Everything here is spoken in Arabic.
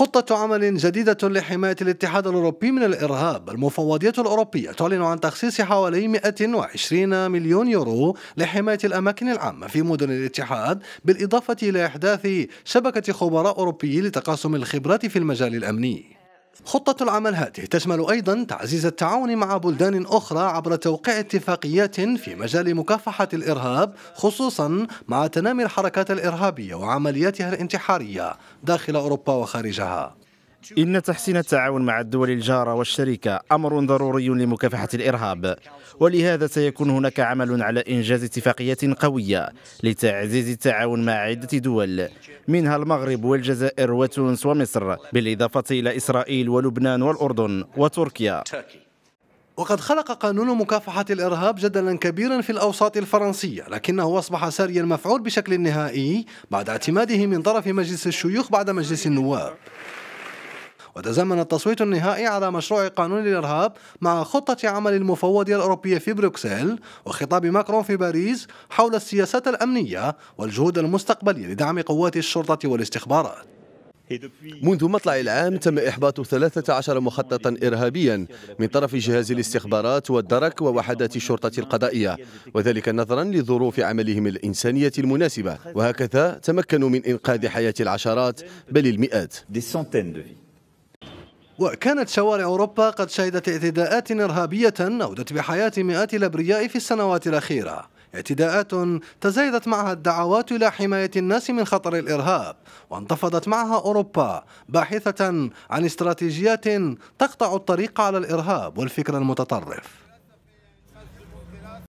خطة عمل جديدة لحماية الاتحاد الأوروبي من الإرهاب المفوضية الأوروبية تعلن عن تخصيص حوالي 120 مليون يورو لحماية الأماكن العامة في مدن الاتحاد بالإضافة إلى إحداث شبكة خبراء أوروبيين لتقاسم الخبرات في المجال الأمني خطة العمل هذه تشمل أيضا تعزيز التعاون مع بلدان أخرى عبر توقيع اتفاقيات في مجال مكافحة الإرهاب خصوصا مع تنامي الحركات الإرهابية وعملياتها الانتحارية داخل أوروبا وخارجها إن تحسين التعاون مع الدول الجارة والشريكة أمر ضروري لمكافحة الإرهاب ولهذا سيكون هناك عمل على إنجاز اتفاقيات قوية لتعزيز التعاون مع عدة دول منها المغرب والجزائر وتونس ومصر بالإضافة إلى إسرائيل ولبنان والأردن وتركيا وقد خلق قانون مكافحة الإرهاب جدلا كبيرا في الأوساط الفرنسية لكنه أصبح ساري المفعول بشكل نهائي بعد اعتماده من طرف مجلس الشيوخ بعد مجلس النواب وتزامن التصويت النهائي على مشروع قانون الإرهاب مع خطة عمل المفوضية الأوروبية في بروكسل وخطاب ماكرون في باريس حول السياسات الأمنية والجهود المستقبلية لدعم قوات الشرطة والاستخبارات منذ مطلع العام تم إحباط 13 مخططا إرهابيا من طرف جهاز الاستخبارات والدرك ووحدات الشرطة القضائية وذلك نظرا لظروف عملهم الإنسانية المناسبة وهكذا تمكنوا من إنقاذ حياة العشرات بل المئات وكانت شوارع أوروبا قد شهدت اعتداءات إرهابية نودت بحياة مئات الأبرياء في السنوات الأخيرة اعتداءات تزايدت معها الدعوات إلى حماية الناس من خطر الإرهاب وانتفضت معها أوروبا باحثة عن استراتيجيات تقطع الطريق على الإرهاب والفكر المتطرف